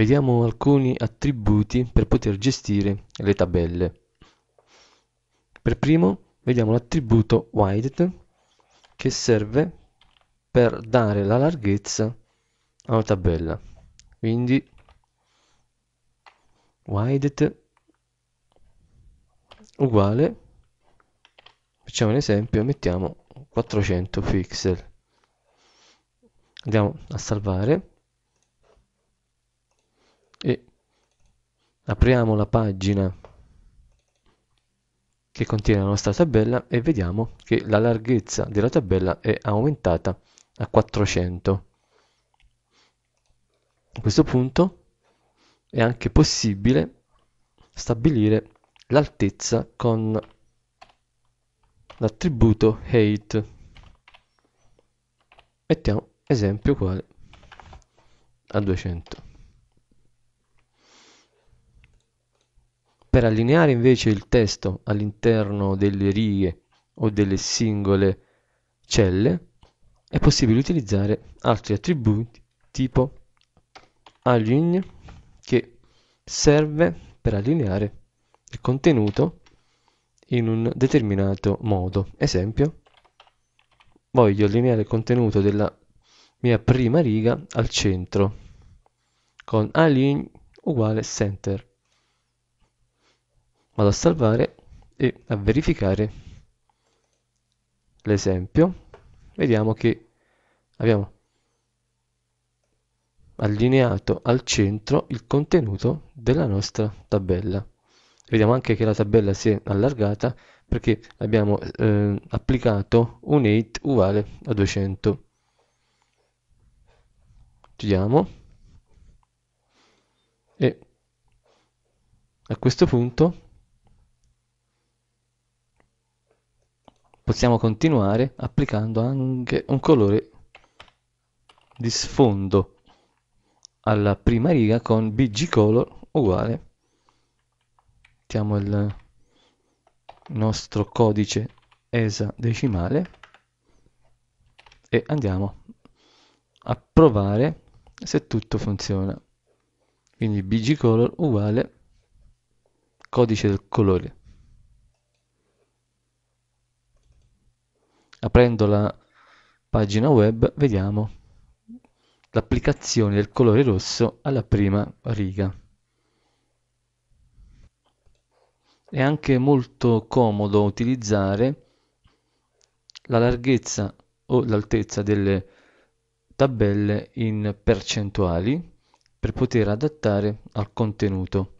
Vediamo alcuni attributi per poter gestire le tabelle. Per primo vediamo l'attributo width che serve per dare la larghezza a una tabella. Quindi width uguale facciamo un esempio mettiamo 400 pixel andiamo a salvare e apriamo la pagina che contiene la nostra tabella e vediamo che la larghezza della tabella è aumentata a 400. A questo punto è anche possibile stabilire l'altezza con l'attributo height. Mettiamo esempio quale a 200. per allineare invece il testo all'interno delle righe o delle singole celle è possibile utilizzare altri attributi tipo align che serve per allineare il contenuto in un determinato modo. Esempio, voglio allineare il contenuto della mia prima riga al centro con align uguale center vado a salvare e a verificare l'esempio vediamo che abbiamo allineato al centro il contenuto della nostra tabella vediamo anche che la tabella si è allargata perché abbiamo eh, applicato un 8 uguale a 200 chiudiamo e a questo punto possiamo continuare applicando anche un colore di sfondo alla prima riga con bg color uguale mettiamo il nostro codice esadecimale e andiamo a provare se tutto funziona quindi bg color uguale codice del colore aprendo la pagina web vediamo l'applicazione del colore rosso alla prima riga. È anche molto comodo utilizzare la larghezza o l'altezza delle tabelle in percentuali per poter adattare al contenuto.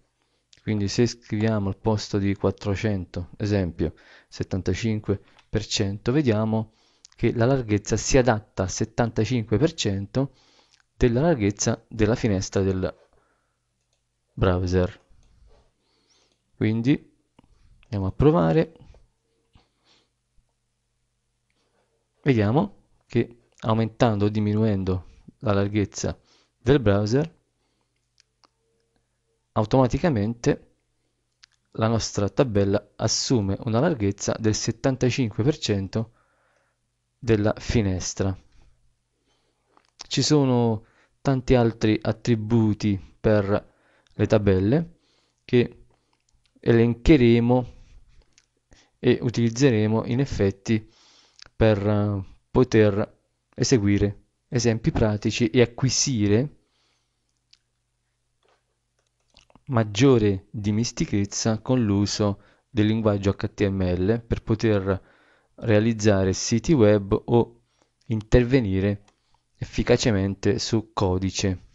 Quindi se scriviamo al posto di 400, esempio 75%, vediamo che la larghezza si adatta al 75% della larghezza della finestra del browser. Quindi andiamo a provare. Vediamo che aumentando o diminuendo la larghezza del browser automaticamente la nostra tabella assume una larghezza del 75% della finestra. Ci sono tanti altri attributi per le tabelle che elencheremo e utilizzeremo in effetti per poter eseguire esempi pratici e acquisire maggiore dimestichezza con l'uso del linguaggio HTML per poter realizzare siti web o intervenire efficacemente su codice.